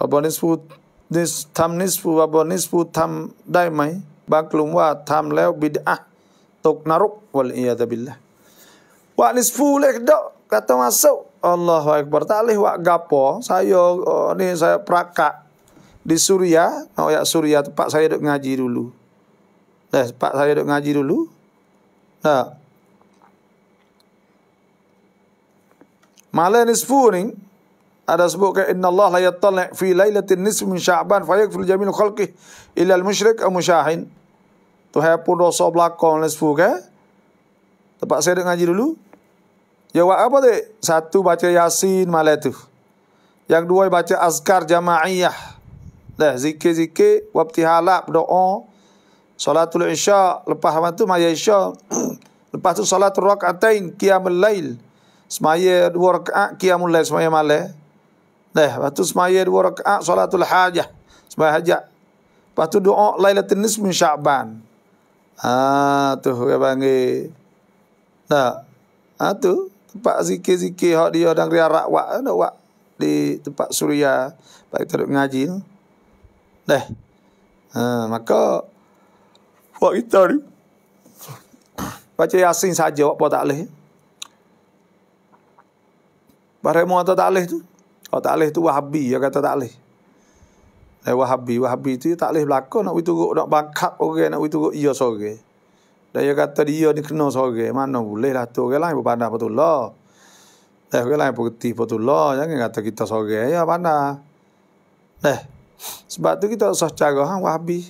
อาบอนิสพูนิสทำนิสพูอาบอนิสพูทำได้ไหมบางกลุ่มว่าทำแล้วบิดอะตกนรกวัลอียาตบิลละวานิสพูเล็กดอกกตมาสุอัลลอฮฺอักบาร์ตาลิวะกาปอสายอนี่สายพระกะดิสุริยะนอยาสุริยะตุพักสายดกงาจีดูลูเด้อพักสายดกงาจีดูลูนะมาเลนิสฟูนิง ada sebutkan inna Allah la yattali fi lailatin nisf min sya'ban fa yakfil jami'u khalqi illa al musyrik aw musyahin tu hai pun dosa belakang ni lah sebut kan tempat saya nak ngaji dulu ya buat apa tu satu baca yasin malam tu yang dua baca azkar jama'iyah dah zikir-zikir waktu halak berdoa solatul isya lepas waktu tu maya isya lepas tu solatul rakatain qiyamul lail semaya dua rakaat qiyamul semaya malam Dah, lepas tu semaya dua rakaat solatul hajah. Semaya hajah. Lepas doa Lailatul Nisf min Syaban. Ah tu dia panggil. Nah, ha, Ah tu tempat zikir-zikir hak dia dan riak rakwat ha, nak buat di tempat suria baik tu ngaji Dah, Nah. maka buat kita ni baca yasin saja apa tak boleh. Barai mu atau tak boleh tu. Kalau tak boleh tu wahabi, ya kata tak boleh. Dan wahabi, wahabi tu tak boleh berlaku nak pergi turut, nak bakat orang, nak pergi turut ia sore. Dan dia kata dia ni kena sore, mana boleh lah tu orang lain berpandang betul lah. Eh, dan orang lain berketih betul lah, jangan kata kita sore, ya pandang. Dan eh, sebab tu kita usah cara ha, wahabi.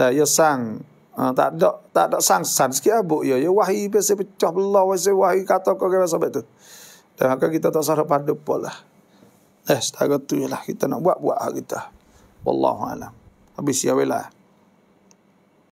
Dan dia ya, sang, Uh, tak ada tak ada sangsan sikit abu lah, ya ya wahyi pesi pecah belah kata kau kenapa sampai tu dan maka kita tak sarap pada pola Eh, setakat tu lah kita nak buat-buat hak kita. Wallahu'alam. Habis siap lah.